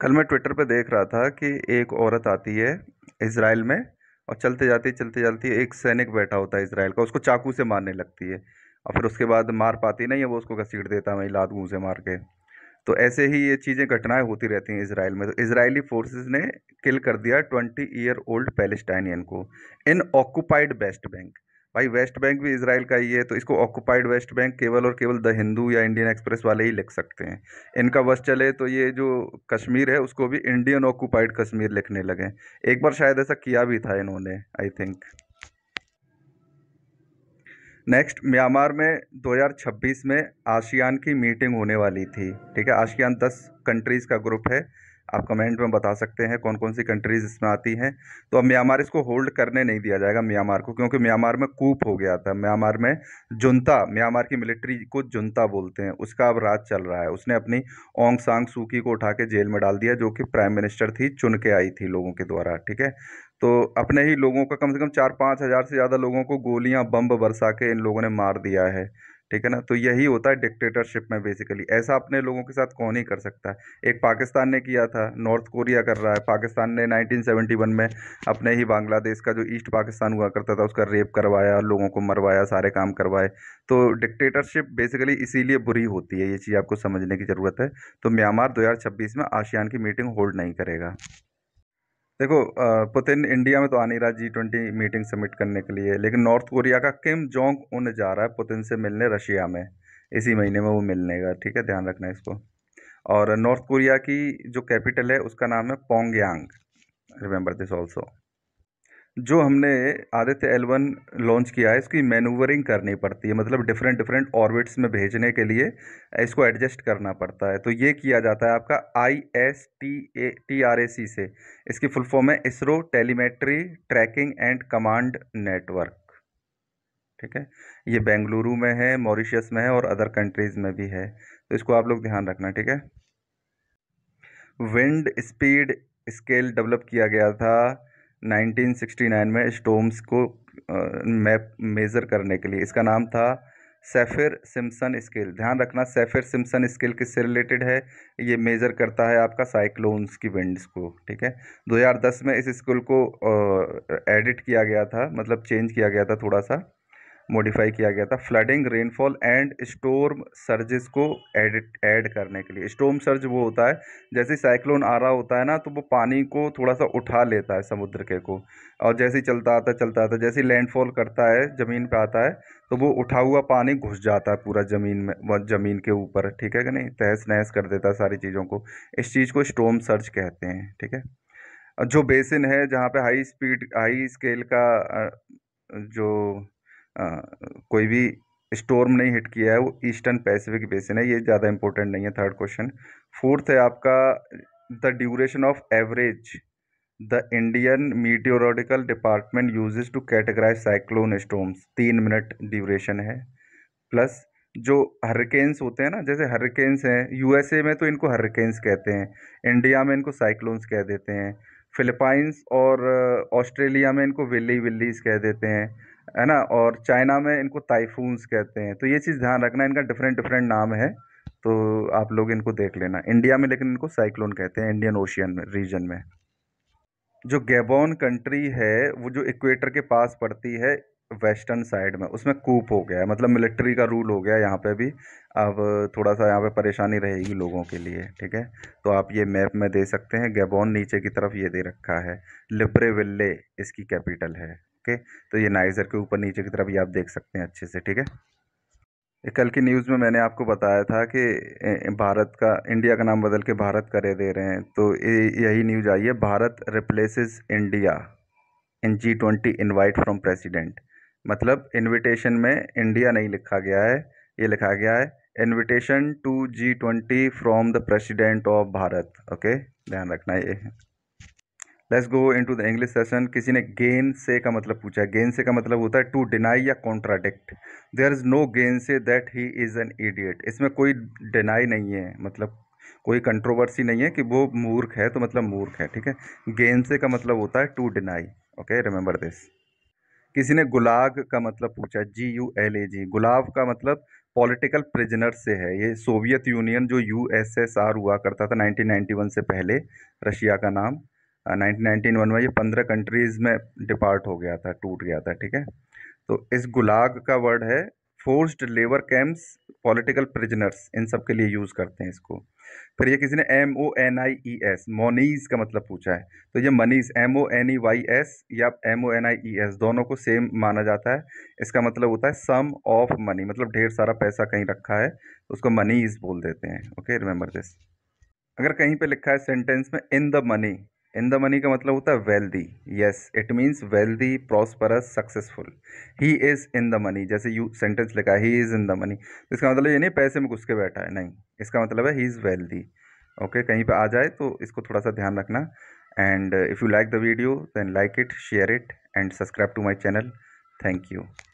कल मैं ट्विटर पे देख रहा था कि एक औरत आती है इसराइल में और चलते जाती चलते जाती एक सैनिक बैठा होता है इसराइल का उसको चाकू से मारने लगती है और फिर उसके बाद मार पाती नहीं है वो उसको घसीट देता है वहीं लात घूँ से मार के तो ऐसे ही ये चीज़ें घटनाएं होती रहती हैं इसराइल में तो इसराइली फोर्सेस ने किल कर दिया ट्वेंटी ईयर ओल्ड पैलेस्टाइनियन को इन ऑक्यूपाइड वेस्ट बैंक भाई वेस्ट बैंक भी इसराइल का ही है तो इसको ऑक्यूपाइड वेस्ट बैंक केवल और केवल द हिंदू या इंडियन एक्सप्रेस वाले ही लिख सकते हैं इनका बस चले तो ये जो कश्मीर है उसको भी इंडियन ऑक्यूपाइड कश्मीर लिखने लगे एक बार शायद ऐसा किया भी था इन्होंने आई थिंक नेक्स्ट म्यांमार में 2026 में आशियान की मीटिंग होने वाली थी ठीक है आशियान 10 कंट्रीज़ का ग्रुप है आप कमेंट में बता सकते हैं कौन कौन सी कंट्रीज़ इसमें आती हैं तो अब म्यांमार इसको होल्ड करने नहीं दिया जाएगा म्यांमार को क्योंकि म्यांमार में कूप हो गया था म्यांमार में जुनता म्यांमार की मिलिट्री को जुनता बोलते हैं उसका अब राज चल रहा है उसने अपनी ओंग सांग सूकी को उठा के जेल में डाल दिया जो कि प्राइम मिनिस्टर थी चुन के आई थी लोगों के द्वारा ठीक है तो अपने ही लोगों का कम से कम चार पाँच हज़ार से ज़्यादा लोगों को गोलियाँ बम बरसा के इन लोगों ने मार दिया है ठीक है ना तो यही होता है डिक्टेटरशिप में बेसिकली ऐसा अपने लोगों के साथ कौन ही कर सकता है एक पाकिस्तान ने किया था नॉर्थ कोरिया कर रहा है पाकिस्तान ने 1971 में अपने ही बांग्लादेश का जो ईस्ट पाकिस्तान हुआ करता था उसका रेप करवाया लोगों को मरवाया सारे काम करवाए तो डिक्टेटरशिप बेसिकली इसीलिए बुरी होती है ये चीज़ आपको समझने की ज़रूरत है तो म्यांमार दो में आशियान की मीटिंग होल्ड नहीं करेगा देखो पुतिन इंडिया में तो आ नहीं रहा जी ट्वेंटी मीटिंग सबमिट करने के लिए लेकिन नॉर्थ कोरिया का किम जोंग उन जा रहा है पुतिन से मिलने रशिया में इसी महीने में वो मिलने का ठीक है ध्यान रखना इसको और नॉर्थ कोरिया की जो कैपिटल है उसका नाम है पोंगयांग रिमेंबर दिस ऑल्सो जो हमने आदित्य एल वन लॉन्च किया है इसकी मैनूवरिंग करनी पड़ती है मतलब डिफरेंट डिफरेंट ऑर्बिट्स में भेजने के लिए इसको एडजस्ट करना पड़ता है तो ये किया जाता है आपका I S T A T R A C से इसकी फुल फॉर्म है ISRO telemetry tracking and command network ठीक है ये बेंगलुरु में है मॉरिशस में है और अदर कंट्रीज़ में भी है तो इसको आप लोग ध्यान रखना ठीक है विंड स्पीड स्केल डेवलप किया गया था 1969 में स्टोम्स को मैप मेज़र करने के लिए इसका नाम था सेफिर सिम्सन स्केल ध्यान रखना सेफिर सिम्सन स्केल किससे रिलेटेड है ये मेज़र करता है आपका साइक्लोन्स की विंड्स को ठीक है 2010 में इस स्केल को एडिट किया गया था मतलब चेंज किया गया था थोड़ा सा मॉडिफाई किया गया था flooding rainfall and storm surges को एडिट ऐड करने के लिए स्टोम सर्ज वो होता है जैसे साइक्लोन आ रहा होता है ना तो वो पानी को थोड़ा सा उठा लेता है समुद्र के को और जैसे ही चलता आता चलता आता जैसे लैंडफॉल करता है ज़मीन पे आता है तो वो उठा हुआ पानी घुस जाता है पूरा ज़मीन में ज़मीन के ऊपर ठीक है कि नहीं तहस नहस कर देता है सारी चीज़ों को इस चीज़ को स्टोम सर्ज कहते हैं ठीक है जो बेसिन है जहाँ पर हाई स्पीड हाई स्केल का जो कोई भी स्टोर्म नहीं हिट किया है वो ईस्टर्न पैसिफिक बेसिन है ये ज़्यादा इंपॉर्टेंट नहीं है थर्ड क्वेश्चन फोर्थ है आपका the duration of average the Indian meteorological department uses to categorize cyclone storms तीन मिनट ड्यूरेशन है प्लस जो हरिकेन्स होते हैं ना जैसे हरिकेन्स हैं यूएसए में तो इनको हरिकेन्स कहते हैं इंडिया में इनको साइक्लोन्स कह देते हैं फिलिपाइंस और ऑस्ट्रेलिया में इनको विल्ली विल्लीज कह देते हैं है ना और चाइना में इनको टाइफून्स कहते हैं तो ये चीज़ ध्यान रखना इनका डिफरेंट डिफरेंट नाम है तो आप लोग इनको देख लेना इंडिया में लेकिन इनको साइक्लोन कहते हैं इंडियन ओशियन में रीजन में जो गैबोन कंट्री है वो जो इक्वेटर के पास पड़ती है वेस्टर्न साइड में उसमें कूप हो गया है मतलब मिलिट्री का रूल हो गया यहाँ पे भी अब थोड़ा सा यहाँ पे परेशानी रहेगी लोगों के लिए ठीक है तो आप ये मैप में दे सकते हैं गैबोन नीचे की तरफ ये दे रखा है लिब्रेविल्ले इसकी कैपिटल है ओके तो ये नाइज़र के ऊपर नीचे की तरफ ये आप देख सकते हैं अच्छे से ठीक है कल की न्यूज़ में मैंने आपको बताया था कि भारत का इंडिया का नाम बदल के भारत करे दे रहे हैं तो यही न्यूज़ आई है Bharat replaces India in G twenty invite from president मतलब इनविटेशन में इंडिया नहीं लिखा गया है ये लिखा गया है invitation to G twenty from the president of Bharat okay ध्यान रखना ये let's go into the English session किसी ने गेन से का मतलब पूछा गेन से का मतलब होता है टू डिनाई या contradict there is no gain से that he is an idiot इसमें कोई डिनाई नहीं है मतलब कोई कंट्रोवर्सी नहीं है कि वो मूर्ख है तो मतलब मूर्ख है ठीक है गेन से का मतलब होता है to deny okay remember this किसी ने गुलाग का मतलब पूछा जी यू एल ए जी गुलाब का मतलब पॉलिटिकल प्रिजनर से है ये सोवियत यूनियन जो यूएसएसआर हुआ करता था 1991 से पहले रशिया का नाम नाइनटीन नाइनटीन वन में ये पंद्रह कंट्रीज़ में डिपार्ट हो गया था टूट गया था ठीक है तो इस गुलाग का वर्ड है forced labour camps political prisoners इन सब के लिए यूज़ करते हैं इसको फिर ये किसी ने M O N I E S monies का मतलब पूछा है तो ये moneys M O N E Y S या M O N I E S दोनों को सेम माना जाता है इसका मतलब होता है सम ऑफ मनी मतलब ढेर सारा पैसा कहीं रखा है तो उसको मनीज बोल देते हैं ओके रिमेंबर दिस अगर कहीं पे लिखा है सेंटेंस में in the money in the money का मतलब होता है wealthy yes it means wealthy prosperous successful he is in the money जैसे यू सेंटेंस लिखा है he is in the money तो इसका मतलब ये नहीं पैसे में घुस के बैठा है नहीं इसका मतलब है ही इज़ वेल्दी ओके कहीं पे आ जाए तो इसको थोड़ा सा ध्यान रखना and if you like the video then like it share it and subscribe to my channel thank you